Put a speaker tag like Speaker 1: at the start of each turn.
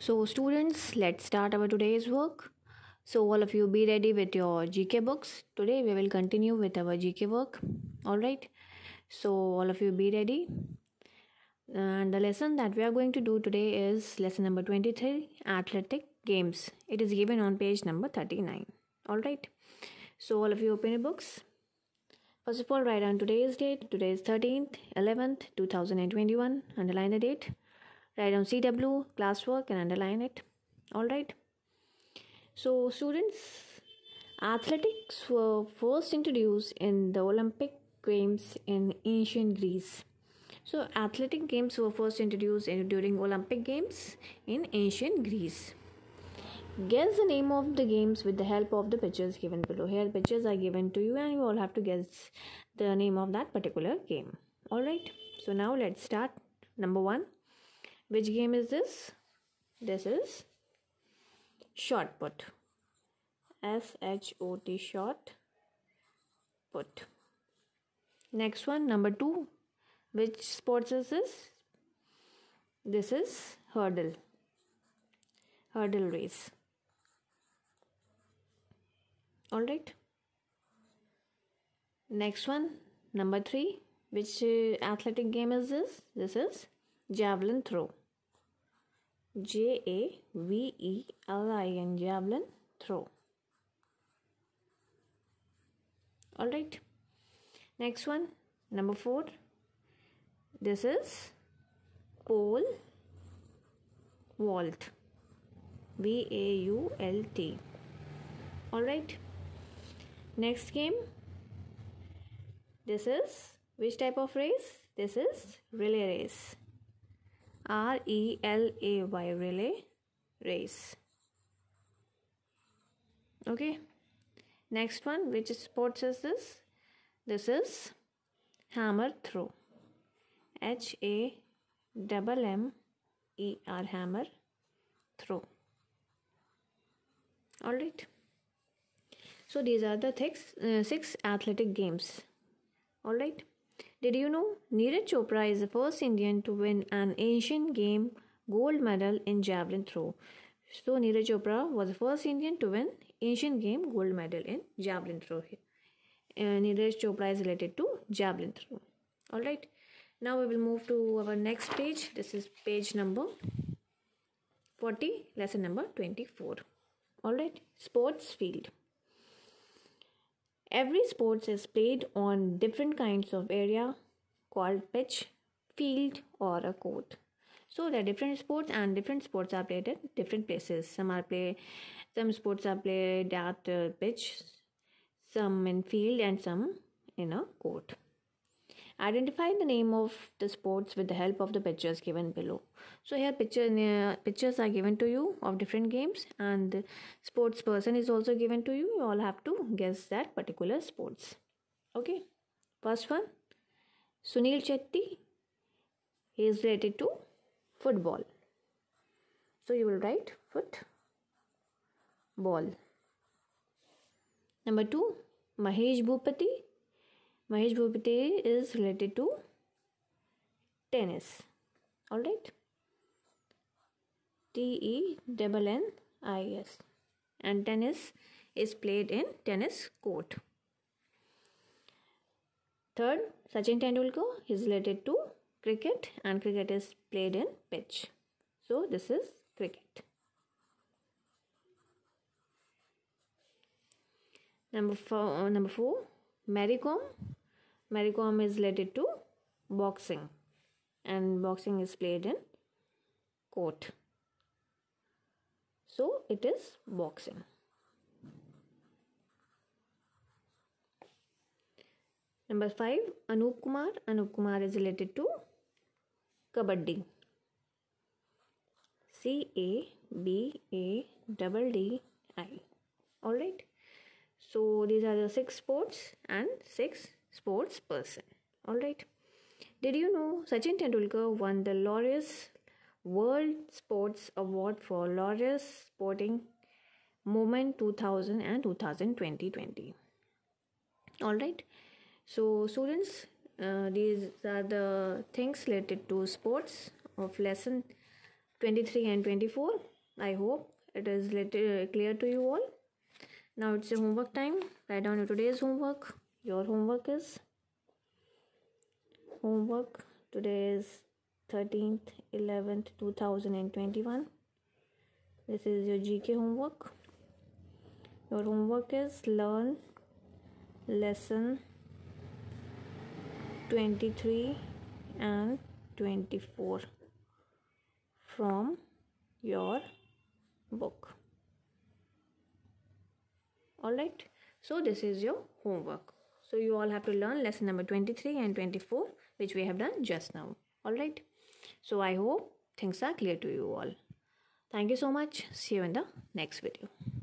Speaker 1: So, students, let's start our today's work. So, all of you be ready with your GK books. Today, we will continue with our GK work. Alright. So, all of you be ready. And the lesson that we are going to do today is lesson number 23 Athletic Games. It is given on page number 39. Alright. So, all of you open your books. First of all, write down today's date. Today is 13th, 11th, 2021. Underline the date write down CW, classwork and underline it. Alright. So students, athletics were first introduced in the Olympic Games in ancient Greece. So athletic games were first introduced in, during Olympic Games in ancient Greece. Guess the name of the games with the help of the pictures given below. Here pictures are given to you and you all have to guess the name of that particular game. Alright, so now let's start. Number 1 which game is this? This is shot put. S H O T shot put. Next one, number two. Which sports is this? This is hurdle. Hurdle race. Alright. Next one, number three. Which uh, athletic game is this? This is javelin throw. J A V E L I N javelin throw. All right. Next one, number 4. This is pole vault. V A U L T. All right. Next game. This is which type of race? This is relay race. R E L A Y relay race. Okay. Next one, which sports is this? This is hammer throw. H A double M E R hammer throw. Alright. So these are the six, uh, six athletic games. Alright. Did you know Neeraj Chopra is the first Indian to win an Asian Game gold medal in javelin throw? So Neeraj Chopra was the first Indian to win Asian Game gold medal in javelin throw. And uh, Neeraj Chopra is related to javelin throw. All right. Now we will move to our next page. This is page number 40, lesson number 24. All right. Sports field. Every sports is played on different kinds of area called pitch, field or a court. So there are different sports and different sports are played at different places. Some are play, some sports are played at uh, pitch, some in field and some in a court. Identify the name of the sports with the help of the pictures given below. So here picture, uh, pictures are given to you of different games and the sports person is also given to you. You all have to guess that particular sports. Okay. First one, Sunil Chetty is related to football. So you will write foot ball. Number two, Mahesh Bhupati Mahesh Bhupati is related to tennis. Alright? T E double N I S. And tennis is played in tennis court. Third, Sachin Tendulkar is related to cricket and cricket is played in pitch. So this is cricket. Number four, number four, Mary Kom Maricom is related to boxing and boxing is played in court. So it is boxing. Number 5 Anup Kumar. Anup Kumar is related to Kabaddi. C A B A double D I. Alright. So these are the six sports and six sports person. Alright. Did you know Sachin Tendulkar won the Laureus World Sports Award for Laureus Sporting Moment 2000 and 2020? Alright. So, students, uh, these are the things related to sports of lesson 23 and 24. I hope it is uh, clear to you all. Now it's your homework time. Write down your today's homework your homework is homework today is 13th 11th 2021 this is your gk homework your homework is learn lesson 23 and 24 from your book all right so this is your homework so you all have to learn lesson number 23 and 24 which we have done just now. Alright. So I hope things are clear to you all. Thank you so much. See you in the next video.